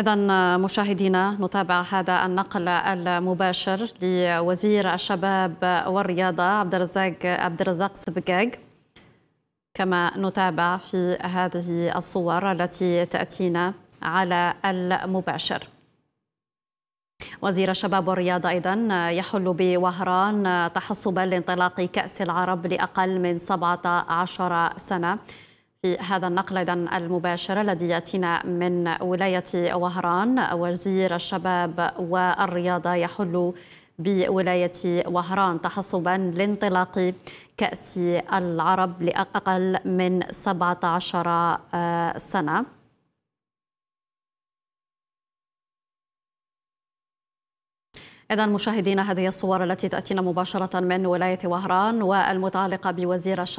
إذا مشاهدينا نتابع هذا النقل المباشر لوزير الشباب والرياضة عبد الرزاق عبد الرزاق سبقاق كما نتابع في هذه الصور التي تأتينا على المباشر وزير الشباب والرياضة أيضا يحل بوهران تحصبا لانطلاق كأس العرب لأقل من 17 سنة في هذا النقل ايضا المباشر الذي ياتينا من ولايه وهران وزير الشباب والرياضه يحل بولايه وهران تحصبا لانطلاق كاس العرب لاقل من 17 آه، سنه إذا مشاهدينا هذه الصور التي تأتينا مباشرة من ولاية وهران والمتعلقة بوزير الشباب